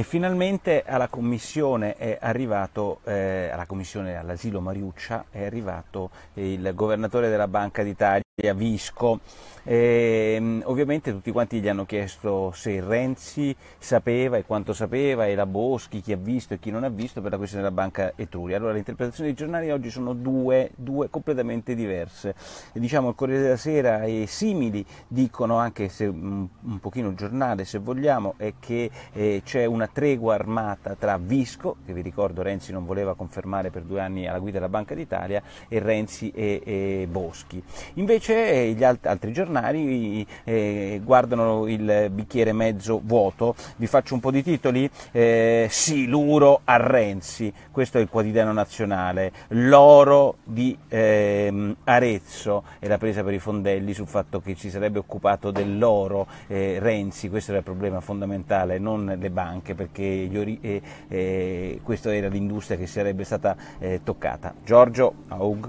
E finalmente alla commissione è arrivato, eh, alla commissione all'asilo Mariuccia è arrivato il governatore della Banca d'Italia a Visco. E, ehm, ovviamente tutti quanti gli hanno chiesto se Renzi sapeva e quanto sapeva, era Boschi, chi ha visto e chi non ha visto per la questione della banca Etruria. Allora le interpretazioni dei giornali oggi sono due, due completamente diverse. E, diciamo il Corriere della Sera e simili dicono anche se un, un pochino giornale se vogliamo è che eh, c'è una tregua armata tra Visco, che vi ricordo Renzi non voleva confermare per due anni alla guida della Banca d'Italia, e Renzi e, e Boschi. Invece invece gli alt- altri giornali eh, guardano il bicchiere mezzo vuoto. Vi faccio un po' di titoli. Eh, sì, l'uro a Renzi, questo è il quotidiano nazionale. L'oro di ehm, Arezzo e la presa per i fondelli sul fatto che ci sarebbe occupato dell'oro eh, Renzi, questo era il problema fondamentale, non le banche, perché ori- eh, questa era l'industria che sarebbe stata toccata. Giorgio Aug.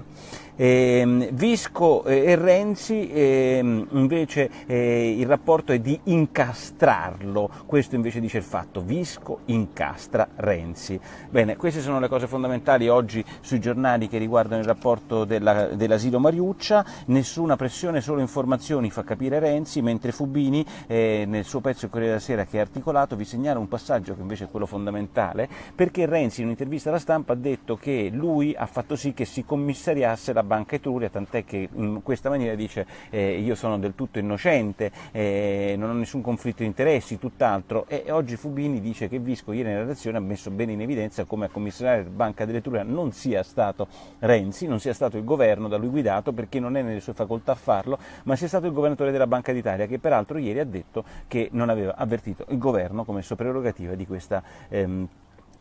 Ehm, Visco e Renzi Renzi eh, invece eh, il rapporto è di incastrarlo, questo invece dice il fatto, Visco incastra Renzi. Bene, queste sono le cose fondamentali oggi sui giornali che riguardano il rapporto della, dell'asilo Mariuccia, nessuna pressione, solo informazioni fa capire Renzi, mentre Fubini eh, nel suo pezzo Corriere della Sera che è articolato vi segnala un passaggio che invece è quello fondamentale, perché Renzi in un'intervista alla stampa ha detto che lui ha fatto sì che si commissariasse la Banca Etruria, tant'è che in questa maniera maniera dice eh, io sono del tutto innocente, eh, non ho nessun conflitto di interessi, tutt'altro. E oggi Fubini dice che Visco ieri nella redazione ha messo bene in evidenza come a commissionare Banca dell'Etruria non sia stato Renzi, non sia stato il governo da lui guidato perché non è nelle sue facoltà farlo, ma sia stato il governatore della Banca d'Italia che peraltro ieri ha detto che non aveva avvertito il governo come sua prerogativa di questa ehm,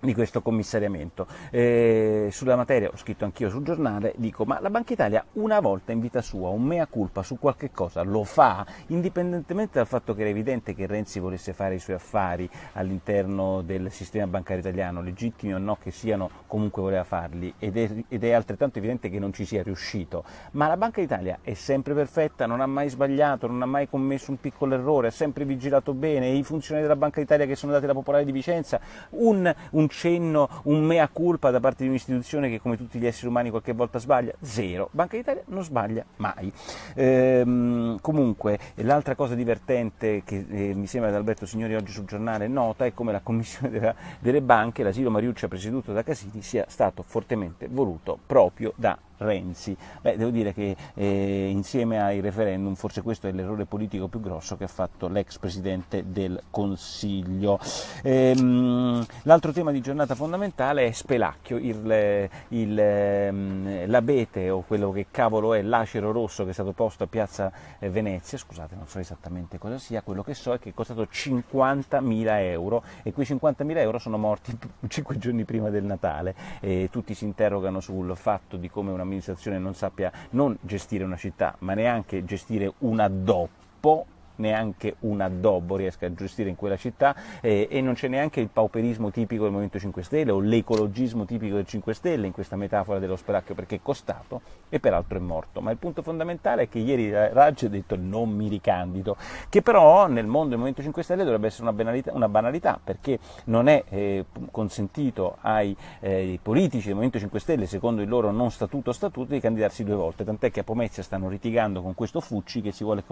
di questo commissariamento. Eh, sulla materia ho scritto anch'io sul giornale, dico ma la Banca Italia una volta in vita sua un mea culpa su qualche cosa lo fa, indipendentemente dal fatto che era evidente che Renzi volesse fare i suoi affari all'interno del sistema bancario italiano, legittimi o no che siano, comunque voleva farli ed è, ed è altrettanto evidente che non ci sia riuscito. Ma la Banca Italia è sempre perfetta, non ha mai sbagliato, non ha mai commesso un piccolo errore, ha sempre vigilato bene, i funzionari della Banca Italia che sono andati alla Popolare di Vicenza, un, un cenno, un mea culpa da parte di un'istituzione che come tutti gli esseri umani qualche volta sbaglia? Zero. Banca d'Italia non sbaglia mai. Ehm, comunque l'altra cosa divertente che eh, mi sembra che Alberto Signori oggi sul giornale nota è come la commissione della, delle banche, l'asilo Mariuccia presieduto da Casini, sia stato fortemente voluto proprio da Renzi. Beh, devo dire che eh, insieme ai referendum forse questo è l'errore politico più grosso che ha fatto l'ex Presidente del Consiglio. Ehm, l'altro tema di giornata fondamentale è Spelacchio, il, il, ehm, l'abete o quello che cavolo è l'acero rosso che è stato posto a Piazza eh, Venezia, scusate non so esattamente cosa sia, quello che so è che è costato 50.000 euro e quei 50.000 euro sono morti 5 giorni prima del Natale e tutti si interrogano sul fatto di come una amministrazione non sappia non gestire una città, ma neanche gestire un addoppo neanche un addobbo riesca a gestire in quella città eh, e non c'è neanche il pauperismo tipico del Movimento 5 Stelle o l'ecologismo tipico del 5 Stelle in questa metafora dello spelacchio perché è costato e peraltro è morto. Ma il punto fondamentale è che ieri Raggi ha detto non mi ricandido, che però nel mondo del Movimento 5 Stelle dovrebbe essere una banalità, una banalità perché non è eh, consentito ai eh, politici del Movimento 5 Stelle, secondo il loro non statuto statuto, di candidarsi due volte, tant'è che a Pomezia stanno litigando con questo Fucci che si vuole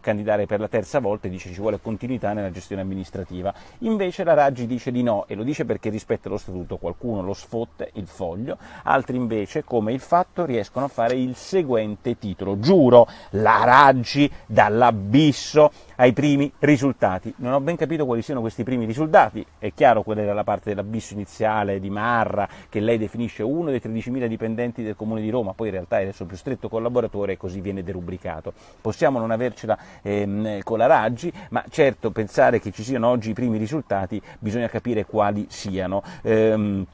candidare per la terza terza volta e dice ci vuole continuità nella gestione amministrativa. Invece la Raggi dice di no e lo dice perché rispetta lo statuto, qualcuno lo sfotte, il foglio, altri invece come il fatto riescono a fare il seguente titolo, giuro, la Raggi dall'abisso ai primi risultati. Non ho ben capito quali siano questi primi risultati, è chiaro quella era la parte dell'abisso iniziale di Marra che lei definisce uno dei 13.000 dipendenti del Comune di Roma, poi in realtà è il suo più stretto collaboratore e così viene derubricato. Possiamo non avercela ehm, con la Raggi, ma certo pensare che ci siano oggi i primi risultati bisogna capire quali siano. Ehm,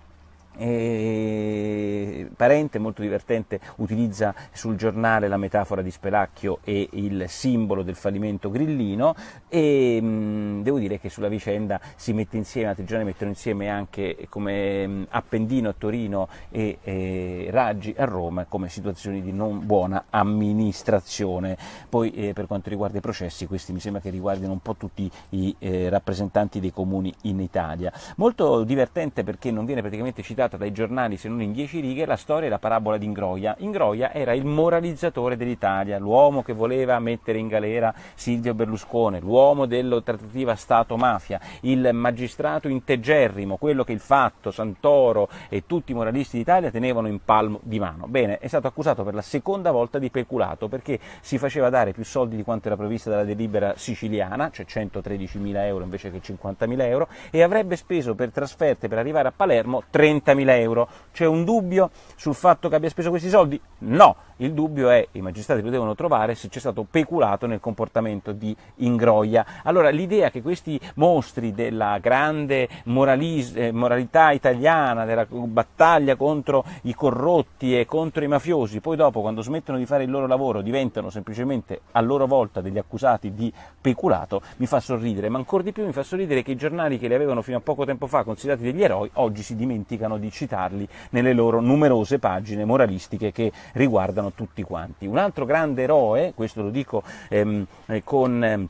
e parente molto divertente utilizza sul giornale la metafora di Spelacchio e il simbolo del fallimento grillino e mh, mm, devo dire che sulla vicenda si mette insieme, la Trigione mettono insieme anche come mh, mm, Appendino a Torino e, e, Raggi a Roma come situazioni di non buona amministrazione. Poi eh, per quanto riguarda i processi, questi mi sembra che riguardino un po' tutti i eh, rappresentanti dei comuni in Italia. Molto divertente perché non viene praticamente citato raccontata dai giornali se non in dieci righe la storia e la parabola di Ingroia. Ingroia era il moralizzatore dell'Italia, l'uomo che voleva mettere in galera Silvio Berlusconi, l'uomo della trattativa Stato-mafia, il magistrato integerrimo, quello che il fatto, Santoro e tutti i moralisti d'Italia tenevano in palmo di mano. Bene, è stato accusato per la seconda volta di peculato perché si faceva dare più soldi di quanto era previsto dalla delibera siciliana, cioè 113.000 euro invece che 50.000 euro, e avrebbe speso per trasferte per arrivare a Palermo 30.000 50.000 euro. C'è un dubbio sul fatto che abbia speso questi soldi? No, il dubbio è i magistrati lo devono trovare se c'è stato peculato nel comportamento di Ingroia. Allora l'idea che questi mostri della grande moralis- eh, moralità italiana, della battaglia contro i corrotti e contro i mafiosi, poi dopo quando smettono di fare il loro lavoro diventano semplicemente a loro volta degli accusati di peculato, mi fa sorridere, ma ancora di più mi fa sorridere che i giornali che li avevano fino a poco tempo fa considerati degli eroi oggi si dimenticano di di citarli nelle loro numerose pagine moralistiche che riguardano tutti quanti. Un altro grande eroe, questo lo dico ehm, eh, con... Ehm,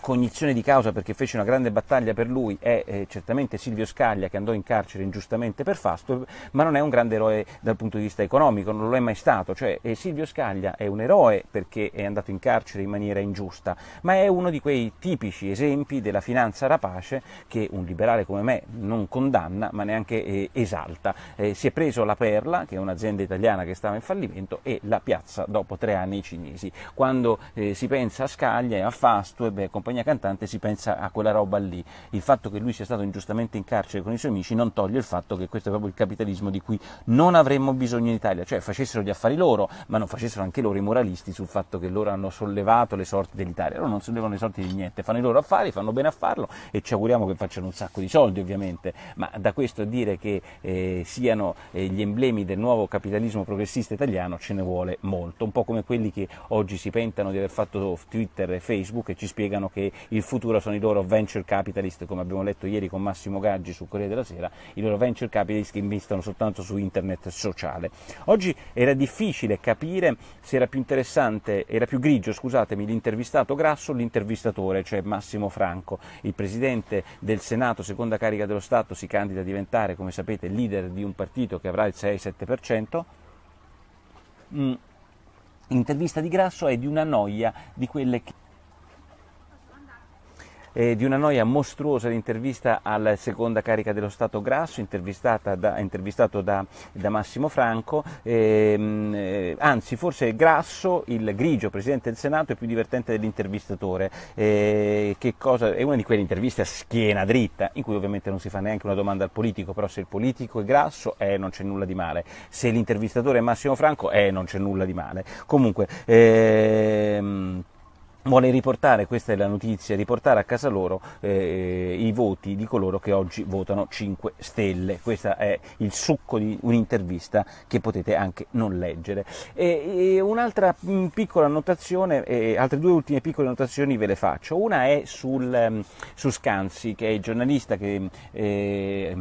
cognizione di causa perché fece una grande battaglia per lui è eh, certamente Silvio Scaglia che andò in carcere ingiustamente per Fasto, ma non è un grande eroe dal punto di vista economico, non lo è mai stato, cioè eh, Silvio Scaglia è un eroe perché è andato in carcere in maniera ingiusta, ma è uno di quei tipici esempi della finanza rapace che un liberale come me non condanna ma neanche eh, esalta. Eh, si è preso la Perla, che è un'azienda italiana che stava in fallimento, e la piazza dopo tre anni i cinesi. Quando eh, si pensa a Scaglia e a Fastweb, e beh, compagnia cantante si pensa a quella roba lì. Il fatto che lui sia stato ingiustamente in carcere con i suoi amici non toglie il fatto che questo è proprio il capitalismo di cui non avremmo bisogno in Italia, cioè facessero gli affari loro, ma non facessero anche loro i moralisti sul fatto che loro hanno sollevato le sorti dell'Italia. Loro non sollevano le sorti di niente, fanno i loro affari, fanno bene a farlo e ci auguriamo che facciano un sacco di soldi ovviamente, ma da questo a dire che eh, siano eh, gli emblemi del nuovo capitalismo progressista italiano ce ne vuole molto, un po' come quelli che oggi si pentano di aver fatto Twitter e Facebook e ci spiegano che che il futuro sono i loro venture capitalist, come abbiamo letto ieri con Massimo Gaggi su Corriere della Sera, i loro venture capitalist che investono soltanto su internet sociale. Oggi era difficile capire se era più interessante, era più grigio, scusatemi, l'intervistato grasso o l'intervistatore, cioè Massimo Franco, il presidente del Senato, seconda carica dello Stato, si candida a diventare, come sapete, leader di un partito che avrà il 6-7%. Mm. Intervista di Grasso è di una noia di quelle che eh, di una noia mostruosa l'intervista alla seconda carica dello Stato Grasso, da, intervistato da, da, Massimo Franco, ehm, eh, anzi forse Grasso, il grigio presidente del Senato, è più divertente dell'intervistatore, eh, cosa, è una di quelle interviste a schiena dritta, in cui ovviamente non si fa neanche una domanda al politico, però se il politico è Grasso, eh, non c'è nulla di male, se l'intervistatore è Massimo Franco, eh, non c'è nulla di male. Comunque, ehm, vuole riportare, questa è la notizia, riportare a casa loro eh, i voti di coloro che oggi votano 5 Stelle. Questo è il succo di un'intervista che potete anche non leggere. E, e un'altra mm, piccola annotazione, eh, altre due ultime piccole annotazioni ve le faccio. Una è sul, mm, su Scanzi, che è il giornalista che... Eh,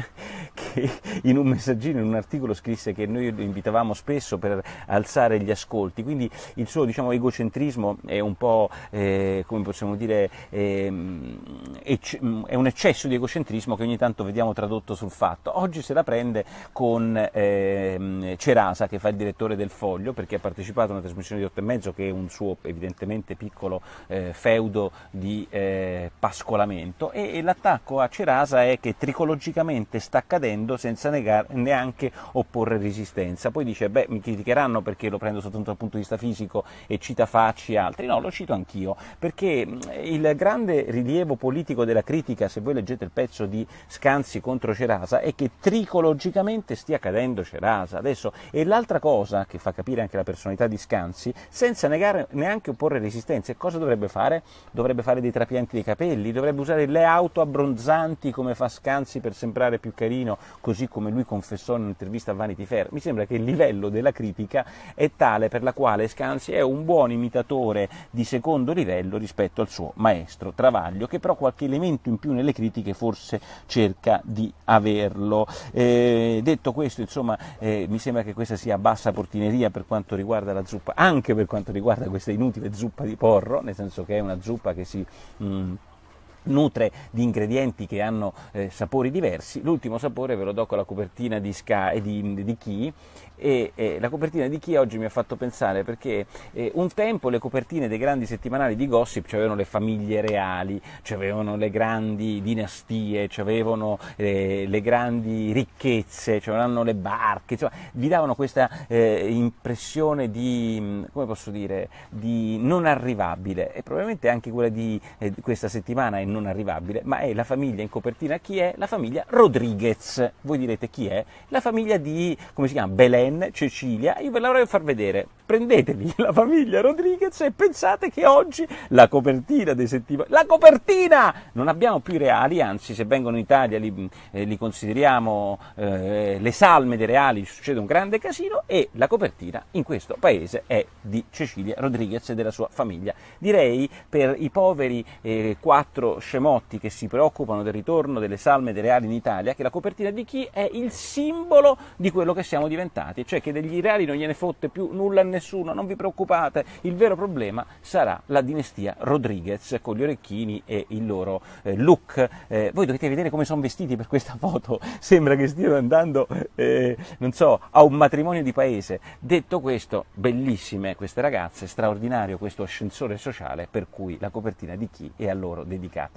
che in un messaggino, in un articolo scrisse che noi lo invitavamo spesso per alzare gli ascolti, quindi il suo diciamo, egocentrismo è un po', eh, come possiamo dire, eh, è un eccesso di egocentrismo che ogni tanto vediamo tradotto sul fatto. Oggi se la prende con eh, Cerasa, che fa il direttore del Foglio, perché ha partecipato a una trasmissione di 8 e mezzo, che è un suo evidentemente piccolo eh, feudo di eh, pascolamento, e, e l'attacco a Cerasa è che tricologicamente semplicemente sta accadendo senza negare neanche opporre resistenza. Poi dice, beh, mi criticheranno perché lo prendo soltanto dal punto di vista fisico e cita Facci e altri. No, lo cito anch'io, perché mm, il grande rilievo politico della critica, se voi leggete il pezzo di Scanzi contro Cerasa, è che tricologicamente stia cadendo Cerasa. Adesso, e l'altra cosa che fa capire anche la personalità di Scanzi, senza negare, neanche opporre resistenza, cosa dovrebbe fare? Dovrebbe fare dei trapianti dei capelli, dovrebbe usare le auto abbronzanti come fa Scanzi per sembrare sembrare più carino, così come lui confessò in un'intervista a Vanity Fair. Mi sembra che il livello della critica è tale per la quale Scanzi è un buon imitatore di secondo livello rispetto al suo maestro Travaglio, che però qualche elemento in più nelle critiche forse cerca di averlo. Eh, detto questo, insomma, eh, mi sembra che questa sia bassa portineria per quanto riguarda la zuppa, anche per quanto riguarda questa inutile zuppa di porro, nel senso che è una zuppa che si... Mh, mm, nutre di ingredienti che hanno eh, sapori diversi. L'ultimo sapore ve lo do con la copertina di, Ska, eh, di, di Chi e, e, eh, la copertina di Chi oggi mi ha fatto pensare perché eh, un tempo le copertine dei grandi settimanali di gossip avevano le famiglie reali, avevano le grandi dinastie, avevano eh, le grandi ricchezze, avevano le barche, insomma vi davano questa eh, impressione di, come posso dire, di non arrivabile e probabilmente anche quella di questa settimana è non arrivabile, ma è la famiglia in copertina chi è? La famiglia Rodriguez. Voi direte chi è? La famiglia di, come si chiama? Belen, Cecilia. Io ve la vorrei far vedere. Prendetevi la famiglia Rodriguez e pensate che oggi la copertina dei settimane... La copertina! Non abbiamo più i reali, anzi se vengono in Italia li, eh, li consideriamo eh, le salme dei reali, succede un grande casino e la copertina in questo paese è di Cecilia Rodriguez e della sua famiglia. Direi per i poveri eh, quattro scemotti che si preoccupano del ritorno delle salme dei reali in Italia che la copertina di chi è il simbolo di quello che siamo diventati, cioè che degli reali non gliene fotte più nulla a nessuno, non vi preoccupate, il vero problema sarà la dinastia Rodriguez con gli orecchini e il loro eh, look. Eh, voi dovete vedere come sono vestiti per questa foto, sembra che stiano andando, eh, non so, a un matrimonio di paese. Detto questo, bellissime queste ragazze, straordinario questo ascensore sociale per cui la copertina di chi è a loro dedicata.